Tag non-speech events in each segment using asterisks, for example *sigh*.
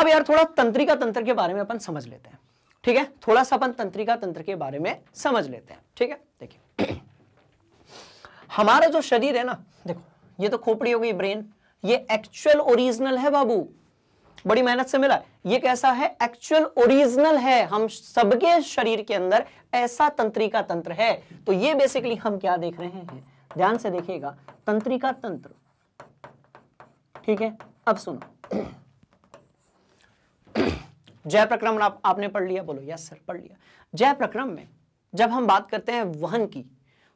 अब यार थोड़ा तंत्रिका तंत्र के बारे में अपन समझ लेते हैं ठीक है थोड़ा सा अपन तंत्रिका तंत्र के बारे में समझ लेते हैं ठीक है देखिए *clears throat* हमारा जो शरीर है ना देखो ये तो खोपड़ी हो गई ब्रेन ये एक्चुअल ओरिजिनल है बाबू बड़ी मेहनत से मिला ये कैसा है एक्चुअल ओरिजिनल है हम सबके शरीर के अंदर ऐसा तंत्रिका तंत्र है तो ये बेसिकली हम क्या देख रहे हैं ध्यान से देखिएगा तंत्रिका तंत्र ठीक है अब सुनो *clears throat* जय प्रक्रम आप, आपने पढ़ लिया बोलो यस सर पढ़ लिया जय प्रक्रम में जब हम बात करते हैं वहन की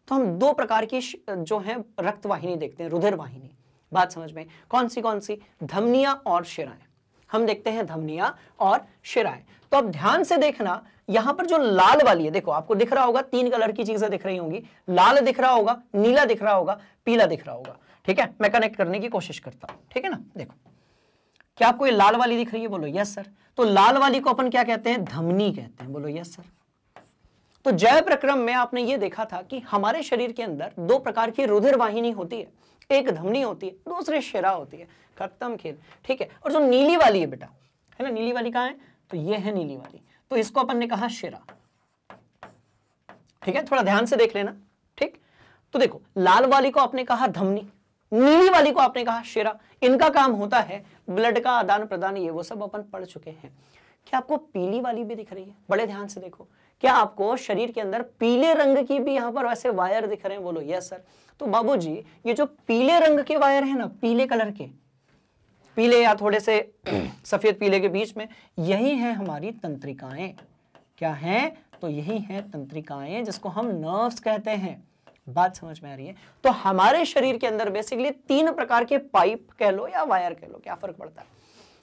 तो हम दो प्रकार की जो है रक्त वाहिनी देखते हैं रुधिर वाहिनी बात समझ में कौन सी कौन सी धमनिया और शिराएं हम देखते हैं धमनिया और शिराएं तो अब ध्यान से देखना यहां पर जो लाल वाली है देखो आपको दिख रहा होगा तीन कलर की चीजें दिख रही होंगी लाल दिख रहा होगा नीला दिख रहा होगा पीला दिख रहा होगा ठीक है मैं कनेक्ट करने की कोशिश करता हूं ठीक है ना देखो क्या आपको ये लाल वाली दिख रही है बोलो यस सर तो लाल वाली को अपन क्या कहते हैं धमनी कहते हैं बोलो यस सर तो जय प्रक्रम में आपने ये देखा था कि हमारे शरीर के अंदर दो प्रकार की रुधिर वाहिनी होती है एक धमनी होती है दूसरे शिरा होती है खत्म खेल ठीक है और जो नीली वाली है बेटा है ना नीली वाली कहा है तो ये है नीली वाली तो इसको अपन ने कहा शिरा ठीक है थोड़ा ध्यान से देख लेना ठीक तो देखो लाल वाली को आपने कहा धमनी नीली वाली को आपने कहा शेरा इनका काम होता है ब्लड का आदान प्रदान ये वो सब अपन पढ़ चुके हैं क्या आपको पीली वाली भी दिख रही है बड़े ध्यान से देखो क्या आपको शरीर के अंदर पीले रंग की भी यहाँ पर वैसे वायर दिख रहे हैं बोलो यस सर तो जी ये जो पीले रंग के वायर है ना पीले कलर के पीले या थोड़े से *clears throat* सफेद पीले के बीच में यही है हमारी तंत्रिकाएं क्या है तो यही है तंत्रिकाएं जिसको हम नर्व्स कहते हैं बात समझ में आ रही है तो हमारे शरीर के अंदर बेसिकली तीन प्रकार के पाइप कह लो या वायर कह लो क्या फर्क पड़ता है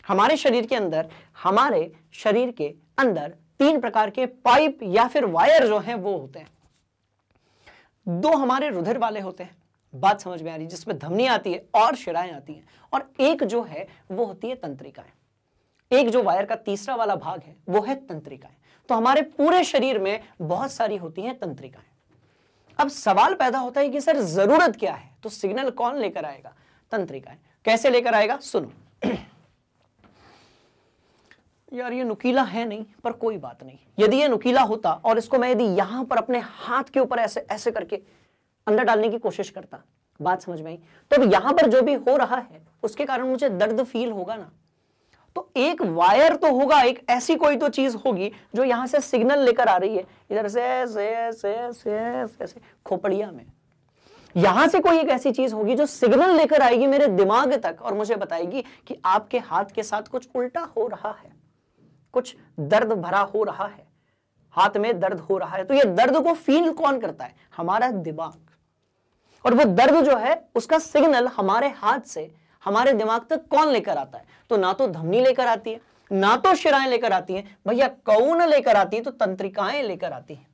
हमारे शरीर के अंदर हमारे शरीर के अंदर तीन प्रकार के पाइप या फिर वायर जो है वो होते हैं दो हमारे रुधिर वाले होते हैं बात समझ में आ रही है जिसमें धमनी आती है और शिराएं आती हैं और एक जो है वो होती है तंत्रिकाएं एक जो वायर का तीसरा वाला भाग है वो है तंत्रिकाएं तो हमारे पूरे शरीर में बहुत सारी होती हैं तंत्रिकाएं अब सवाल पैदा होता है कि सर जरूरत क्या है तो सिग्नल कौन लेकर आएगा तंत्रिकाएं कैसे लेकर आएगा सुनो *clears throat* यार ये नुकीला है नहीं पर कोई बात नहीं यदि ये नुकीला होता और इसको मैं यदि यहां पर अपने हाथ के ऊपर ऐसे ऐसे करके अंदर डालने की कोशिश करता बात समझ में आई तो अब यहां पर जो भी हो रहा है उसके कारण मुझे दर्द फील होगा ना तो एक वायर तो होगा एक ऐसी कोई तो चीज होगी जो यहां से सिग्नल लेकर आ रही है इधर से से से से से, से खोपड़िया में यहां से कोई एक ऐसी चीज होगी जो सिग्नल लेकर आएगी मेरे दिमाग तक और मुझे बताएगी कि आपके हाथ के साथ कुछ उल्टा हो रहा है कुछ दर्द भरा हो रहा है हाथ में दर्द हो रहा है तो ये दर्द को फील कौन करता है हमारा दिमाग और वो दर्द जो है उसका सिग्नल हमारे हाथ से हमारे दिमाग तक कौन लेकर आता है तो ना तो धमनी लेकर आती है ना तो शिराएं लेकर आती हैं भैया कौन लेकर आती है तो तंत्रिकाएं लेकर आती हैं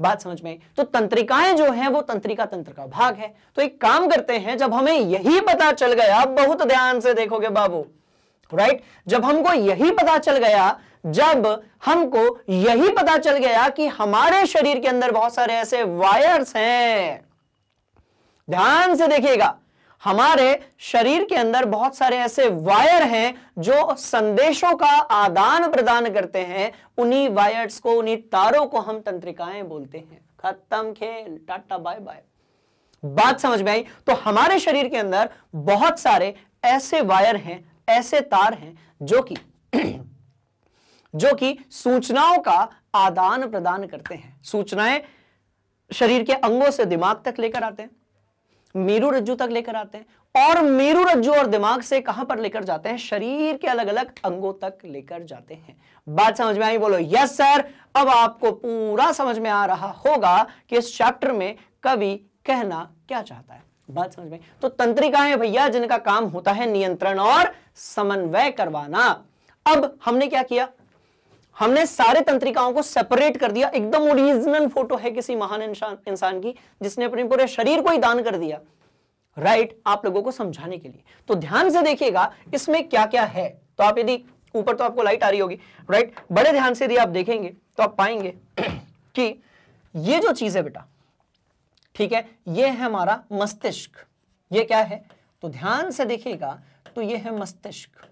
बात समझ में तो तंत्रिकाएं जो है वो तंत्रिका तंत्र का भाग है तो एक काम करते हैं जब हमें यही पता चल गया बहुत ध्यान से देखोगे बाबू राइट जब हमको यही पता चल गया जब हमको यही पता चल गया कि हमारे शरीर के अंदर बहुत सारे ऐसे वायर्स हैं ध्यान से देखिएगा हमारे शरीर के अंदर बहुत सारे ऐसे वायर हैं जो संदेशों का आदान प्रदान करते हैं उन्हीं वायर्स को उन्हीं तारों को हम तंत्रिकाएं बोलते हैं खत्म खेल टाटा बाय बाय बात समझ में आई तो हमारे शरीर के अंदर बहुत सारे ऐसे वायर हैं ऐसे तार हैं जो कि जो कि सूचनाओं का आदान प्रदान करते हैं सूचनाएं शरीर के अंगों से दिमाग तक लेकर आते हैं मेरू रज्जू तक लेकर आते हैं और मेरू रज्जू और दिमाग से कहां पर लेकर जाते हैं शरीर के अलग अलग अंगों तक लेकर जाते हैं बात समझ में आई बोलो यस सर अब आपको पूरा समझ में आ रहा होगा कि इस चैप्टर में कवि कहना क्या चाहता है बात समझ में तो तंत्रिका है भैया जिनका काम होता है नियंत्रण और समन्वय करवाना अब हमने क्या किया हमने सारे तंत्रिकाओं को सेपरेट कर दिया एकदम ओरिजिनल फोटो है किसी महान इंसान की जिसने अपने पूरे शरीर को ही दान कर दिया राइट right, आप लोगों को समझाने के लिए तो ध्यान से देखिएगा इसमें क्या क्या है तो आप यदि ऊपर तो आपको लाइट आ रही होगी राइट right? बड़े ध्यान से यदि आप देखेंगे तो आप पाएंगे *clears throat* कि ये जो चीज है बेटा ठीक है ये है हमारा मस्तिष्क ये क्या है तो ध्यान से देखिएगा तो ये है मस्तिष्क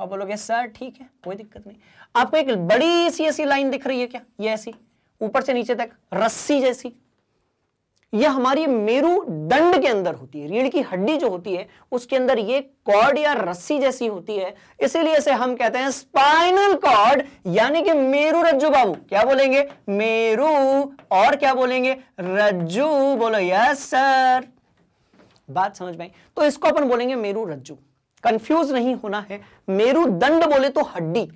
आप बोलोगे सर ठीक है कोई दिक्कत नहीं आपको एक बड़ी सी ऐसी लाइन दिख रही है क्या ये ऐसी ऊपर से नीचे तक रस्सी जैसी यह हमारी मेरु दंड के अंदर होती है रीढ़ की हड्डी जो होती है उसके अंदर ये कॉर्ड या रस्सी जैसी होती है इसीलिए इसे हम कहते हैं स्पाइनल कॉर्ड यानी कि मेरु रज्जू बाबू क्या बोलेंगे मेरु और क्या बोलेंगे रज्जू बोलो यस सर बात समझ में आई तो इसको अपन बोलेंगे मेरु रज्जू कंफ्यूज नहीं होना है मेरुदंड बोले तो हड्डी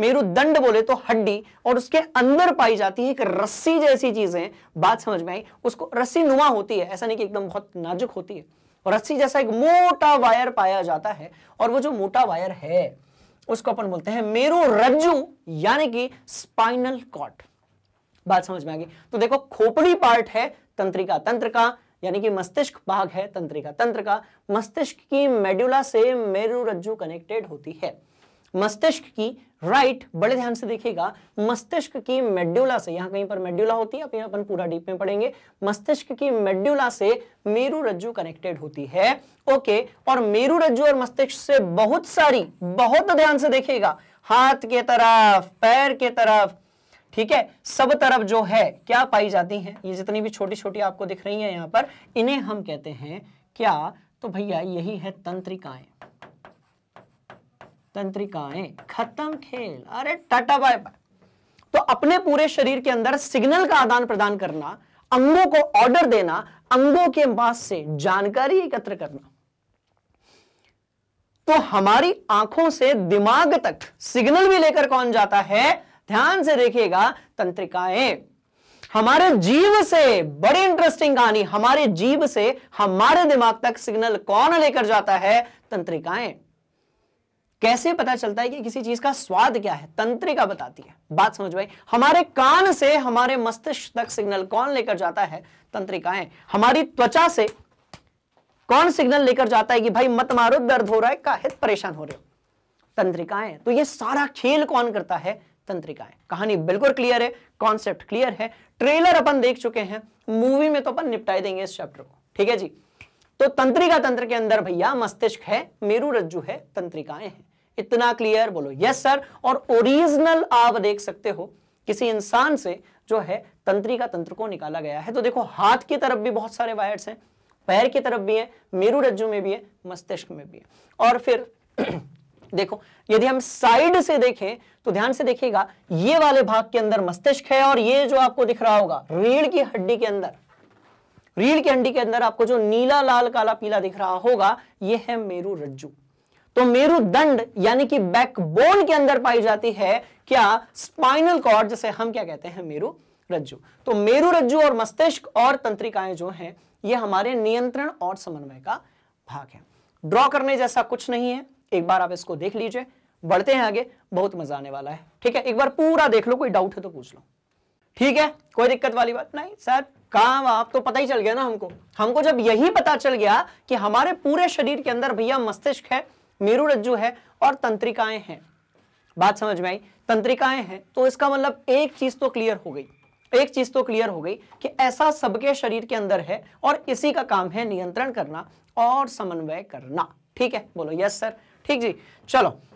मेरुदंड बोले तो हड्डी और उसके अंदर पाई जाती है एक रस्सी जैसी चीजें बात समझ में आई उसको रस्सी नुमा होती है ऐसा नहीं कि एकदम बहुत नाजुक होती है और रस्सी जैसा एक मोटा वायर पाया जाता है और वो जो मोटा वायर है उसको अपन बोलते हैं मेरु रज्जु यानी कि स्पाइनल कॉट बात समझ में आ गई तो देखो खोपड़ी पार्ट है तंत्रिका तंत्र का यानी कि मस्तिष्क भाग है तंत्रिका का मस्तिष्क की मेड्यूला से मेरु रज्जु कनेक्टेड होती है मस्तिष्क की राइट बड़े ध्यान से देखिएगा मस्तिष्क की मेड्यूला से यहाँ कहीं पर मेड्यूला होती है अपन पूरा डीप में पढ़ेंगे मस्तिष्क की मेड्यूला से मेरु रज्जु कनेक्टेड होती है ओके और मेरु रज्जु और मस्तिष्क से बहुत सारी बहुत ध्यान से देखिएगा हाथ के तरफ पैर के तरफ ठीक है सब तरफ जो है क्या पाई जाती हैं ये जितनी भी छोटी छोटी आपको दिख रही है यहां पर इन्हें हम कहते हैं क्या तो भैया यही है तंत्रिकाएं तंत्रिकाएं खत्म खेल अरे टाटा बाय बाय तो अपने पूरे शरीर के अंदर सिग्नल का आदान प्रदान करना अंगों को ऑर्डर देना अंगों के पास से जानकारी एकत्र करना तो हमारी आंखों से दिमाग तक सिग्नल भी लेकर कौन जाता है ध्यान से देखिएगा तंत्रिकाएं हमारे जीव से बड़ी इंटरेस्टिंग कहानी हमारे जीव से हमारे दिमाग तक सिग्नल कौन लेकर जाता है तंत्रिकाएं कैसे पता चलता है कि किसी चीज का स्वाद क्या है तंत्रिका बताती है बात समझ भाई हमारे कान से हमारे मस्तिष्क तक सिग्नल कौन लेकर जाता है तंत्रिकाएं हमारी त्वचा से कौन सिग्नल लेकर जाता है कि भाई मत मारो दर्द हो रहा है काहित परेशान हो रहे हो तंत्रिकाएं तो ये सारा खेल कौन करता है तंत्रिकाएं कहानी बिल्कुल क्लियर है कॉन्सेप्ट क्लियर है ट्रेलर अपन देख चुके हैं मूवी में तो अपन निपटाई देंगे इस चैप्टर को ठीक है जी तो तंत्रिका तंत्र के अंदर भैया मस्तिष्क है मेरु रज्जु है तंत्रिकाएं हैं इतना क्लियर बोलो यस सर और ओरिजिनल आप देख सकते हो किसी इंसान से जो है तंत्रिका तंत्र को निकाला गया है तो देखो हाथ की तरफ भी बहुत सारे वायर्स हैं पैर की तरफ भी है मेरु रज्जु में भी है मस्तिष्क में भी है और फिर *clears throat* देखो यदि हम साइड से देखें तो ध्यान से देखिएगा ये वाले भाग के अंदर मस्तिष्क है और ये जो आपको दिख रहा होगा रीढ़ की हड्डी के अंदर रीढ़ की हड्डी के अंदर आपको जो नीला लाल काला पीला दिख रहा होगा ये है मेरू रज्जू तो दंड यानी कि बैकबोन के अंदर पाई जाती है क्या स्पाइनल कॉर्ड जिसे हम क्या कहते हैं मेरु रज्जू तो मेरु रज्जु और मस्तिष्क और तंत्रिकाएं जो हैं ये हमारे नियंत्रण और समन्वय का भाग है ड्रॉ करने जैसा कुछ नहीं है एक बार आप इसको देख लीजिए बढ़ते हैं आगे बहुत मजा आने वाला है ठीक है एक बार पूरा देख लो कोई डाउट है तो पूछ लो ठीक है कोई दिक्कत वाली बात नहीं सर काम आप तो पता ही चल गया ना हमको हमको जब यही पता चल गया कि हमारे पूरे शरीर के अंदर भैया मस्तिष्क है मेरू रज्जु है और तंत्रिकाएं हैं बात समझ में आई तंत्रिकाएं हैं तो इसका मतलब एक चीज तो क्लियर हो गई एक चीज तो क्लियर हो गई कि ऐसा सबके शरीर के अंदर है और इसी का काम है नियंत्रण करना और समन्वय करना ठीक है बोलो यस सर ठीक जी चलो